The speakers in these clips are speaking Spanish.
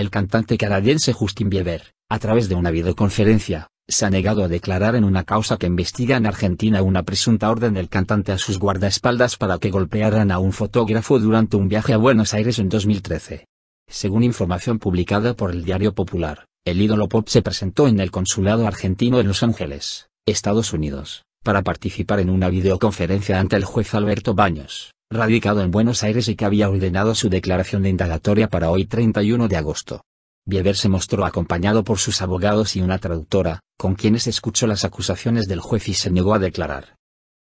El cantante canadiense Justin Bieber, a través de una videoconferencia, se ha negado a declarar en una causa que investiga en Argentina una presunta orden del cantante a sus guardaespaldas para que golpearan a un fotógrafo durante un viaje a Buenos Aires en 2013. Según información publicada por el Diario Popular, el ídolo pop se presentó en el consulado argentino en Los Ángeles, Estados Unidos, para participar en una videoconferencia ante el juez Alberto Baños radicado en Buenos Aires y que había ordenado su declaración de indagatoria para hoy 31 de agosto. Bieber se mostró acompañado por sus abogados y una traductora, con quienes escuchó las acusaciones del juez y se negó a declarar.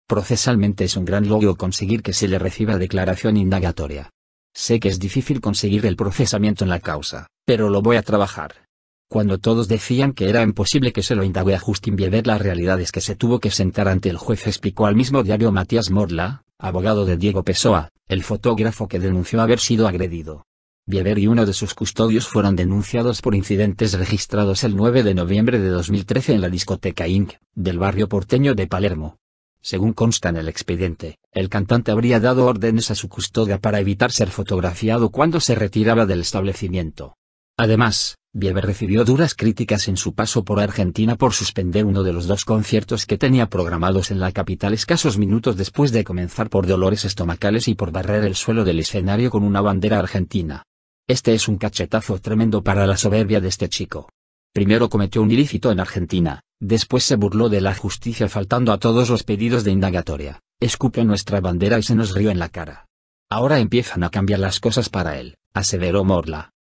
Procesalmente es un gran logro conseguir que se le reciba declaración indagatoria. Sé que es difícil conseguir el procesamiento en la causa, pero lo voy a trabajar. Cuando todos decían que era imposible que se lo indague a Justin Bieber, la realidad es que se tuvo que sentar ante el juez, explicó al mismo diario Matías Morla, abogado de Diego Pessoa, el fotógrafo que denunció haber sido agredido. Bieber y uno de sus custodios fueron denunciados por incidentes registrados el 9 de noviembre de 2013 en la discoteca Inc., del barrio porteño de Palermo. Según consta en el expediente, el cantante habría dado órdenes a su custodia para evitar ser fotografiado cuando se retiraba del establecimiento. Además, Bieber recibió duras críticas en su paso por Argentina por suspender uno de los dos conciertos que tenía programados en la capital escasos minutos después de comenzar por dolores estomacales y por barrer el suelo del escenario con una bandera argentina. Este es un cachetazo tremendo para la soberbia de este chico. Primero cometió un ilícito en Argentina, después se burló de la justicia faltando a todos los pedidos de indagatoria, escupió nuestra bandera y se nos rió en la cara. Ahora empiezan a cambiar las cosas para él, aseveró Morla